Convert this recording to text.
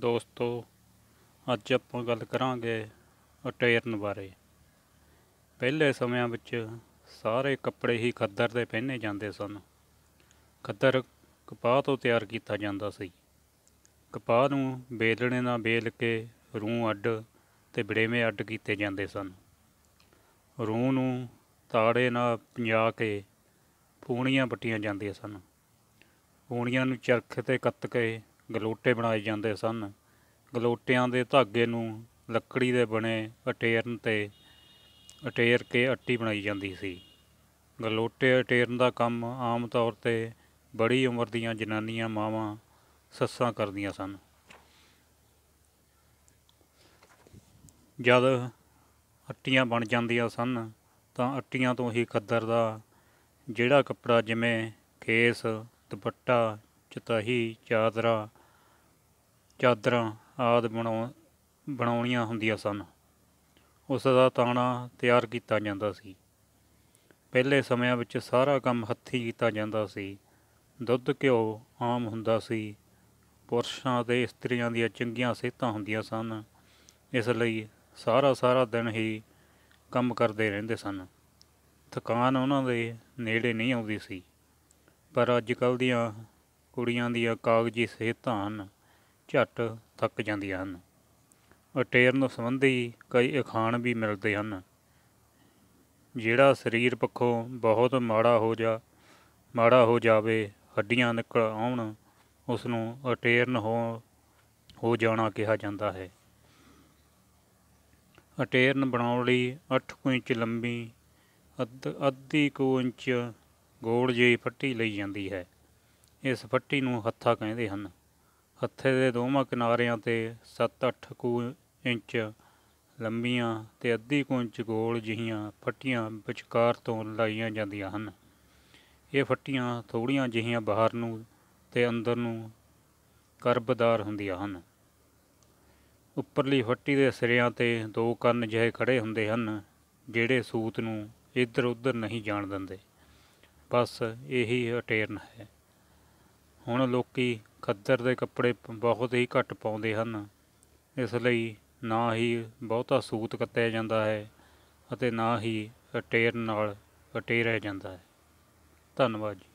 ਦੋਸਤੋ ਅੱਜ ਆਪਾਂ ਗੱਲ ਕਰਾਂਗੇ ਅਟੇਰਨ ਬਾਰੇ ਪਹਿਲੇ ਸਮਿਆਂ ਵਿੱਚ ਸਾਰੇ ਕੱਪੜੇ ਹੀ ਖੱਦਰ ਦੇ ਪਹਿਨੇ ਜਾਂਦੇ ਸਨ ਖੱਦਰ ਕਪਾਹ ਤੋਂ ਤਿਆਰ ਕੀਤਾ ਜਾਂਦਾ ਸੀ ਕਪਾਹ ਨੂੰ ਬੇਲਣੇ ਨਾਲ ਬੇਲ ਕੇ ਰੂੰ ਅੱਡ ਤੇ ਬੜੇਵੇਂ ਅੱਡ ਕੀਤੇ ਜਾਂਦੇ ਸਨ ਰੂੰ ਨੂੰ ਤਾੜੇ ਨਾਲ ਪੰਜਾ ਕੇ ਪੂਣੀਆਂ ਪੱਟੀਆਂ ਜਾਂਦੀਆਂ ਸਨ ਪੂਣੀਆਂ ਨੂੰ ਚਰਖ ਤੇ ਕੱਤ ਕੇ ਗਲੋਟੇ ਬਣਾਏ ਜਾਂਦੇ ਸਨ ਗਲੋਟਿਆਂ ਦੇ ਧਾਗੇ ਨੂੰ ਲੱਕੜੀ ਦੇ ਬਣੇ ਅਟੇਰਨ ਤੇ ਅਟੇਰ ਕੇ ਅੱਟੀ ਬਣਾਈ ਜਾਂਦੀ ਸੀ ਗਲੋਟੇ ਅਟੇਰਨ ਦਾ ਕੰਮ ਆਮ ਤੌਰ ਤੇ ਬੜੀ ਉਮਰ ਦੀਆਂ ਜਨਾਨੀਆਂ ਮਾਵਾਂ ਸੱਸਾਂ ਕਰਦੀਆਂ ਸਨ ਜਦ ਅੱਟੀਆਂ ਬਣ ਜਾਂਦੀਆਂ ਸਨ ਤਾਂ ਅੱਟੀਆਂ ਤੋਂ ਹੀ ਖੱਦਰ ਦਾ ਜਿਹੜਾ ਕੱਪੜਾ ਜਿਵੇਂ ਖੇਸ ਦੁਪੱਟਾ ਚਤਹੀ ਚਾਦਰਾ ਚਾਦਰਾਂ ਆਦ ਬਣਾਉ ਬਣਾਉਣੀਆਂ ਹੁੰਦੀਆਂ ਸਨ ਉਸ ਦਾ ਤਾਣਾ ਤਿਆਰ ਕੀਤਾ ਜਾਂਦਾ ਸੀ ਪਹਿਲੇ ਸਮਿਆਂ ਵਿੱਚ ਸਾਰਾ ਕੰਮ ਹੱਥੀ ਕੀਤਾ ਜਾਂਦਾ ਸੀ ਦੁੱਧ ਘਿਓ ਆਮ ਹੁੰਦਾ ਸੀ ਪੁਰਸ਼ਾਂ ਤੇ ਇਸਤਰੀਆਂ ਦੀਆਂ ਚੰਗੀਆਂ ਸਿਹਤਾਂ ਹੁੰਦੀਆਂ ਸਨ ਇਸ ਲਈ ਸਾਰਾ ਸਾਰਾ ਦਿਨ ਹੀ ਕੰਮ ਕਰਦੇ ਰਹਿੰਦੇ ਸਨ ਥਕਾਨ ਉਹਨਾਂ ਦੇ ਨੇੜੇ ਨਹੀਂ ਆਉਂਦੀ ਸੀ ਪਰ ਅੱਜ ਕੱਲ ਦੀਆਂ ਕੁੜੀਆਂ ਦੀਆਂ ਕਾਗਜ਼ੀ ਸਿਹਤਾਂ ਹਨ ਝੱਟ ਥੱਕ ਜਾਂਦੀਆਂ ਹਨ ਅਟੇਰਨ ਸੰਬੰਧੀ ਕਈ ਅਖਾਣ ਵੀ ਮਿਲਦੇ ਹਨ ਜਿਹੜਾ ਸਰੀਰ ਪੱਖੋਂ ਬਹੁਤ ਮਾੜਾ ਹੋ ਜਾ ਮਾੜਾ ਹੋ ਜਾਵੇ ਹੱਡੀਆਂ ਨਿਕਲ ਆਉਣ ਉਸ ਨੂੰ ਅਟੇਰਨ ਹੋ ਹੋ ਜਾਣਾ ਕਿਹਾ ਜਾਂਦਾ ਹੈ ਅਟੇਰਨ ਬਣਾਉਣ ਲਈ 8 ਇੰਚ ਲੰਬੀ ਅੱਧੀ ਕੁ ਇੰਚ ਗੋਲ ਜਿਹੀ ਫੱਟੀ ਲਈ ਜਾਂਦੀ ਹੈ ਇਸ ਫੱਟੀ ਨੂੰ ਹੱਥਾ ਕਹਿੰਦੇ ਹਨ ਹੱਥੇ ਦੇ ਦੋਵਾਂ ਕਿਨਾਰਿਆਂ ਤੇ 7-8 ਕੁ ਇੰਚ ਲੰਬੀਆਂ ਤੇ ਅੱਧੀ ਕੁ ਇੰਚ ਗੋਲ ਜਿਹੀਆਂ ਫੱਟੀਆਂ ਵਿਚਕਾਰ ਤੋਂ ਲਾਈਆਂ ਜਾਂਦੀਆਂ ਹਨ ਇਹ ਫੱਟੀਆਂ ਥੋੜੀਆਂ ਜਿਹੀਆਂ ਬਾਹਰ ਨੂੰ ਤੇ ਅੰਦਰ ਨੂੰ ਕਰਬਦਾਰ ਹੁੰਦੀਆਂ ਹਨ ਉੱਪਰਲੀ ਫੱਟੀ ਦੇ ਸਿਰਿਆਂ ਤੇ ਦੋ ਕੰਨ ਜਿਹੇ ਖੜੇ ਹੁੰਦੇ ਹਨ ਜਿਹੜੇ ਸੂਤ ਨੂੰ ਇੱਧਰ ਉੱਧਰ ਨਹੀਂ ਜਾਣ ਦਿੰਦੇ ਬਸ ਇਹੀ ਅਟੇਰਨ ਹੈ ਹੁਣ ਲੋਕੀ ਖੱਦਰ ਦੇ ਕੱਪੜੇ ਬਹੁਤ ਹੀ ਘੱਟ ਪਾਉਂਦੇ ਹਨ ਇਸ ਲਈ ਨਾ ਹੀ ਬਹੁਤਾ ਸੂਤ ਕੱਤਿਆ ਜਾਂਦਾ ਹੈ ਅਤੇ ਨਾ ਹੀ ਟੇਰ ਨਾਲ ਰਹਿ ਜਾਂਦਾ ਹੈ ਧੰਨਵਾਦ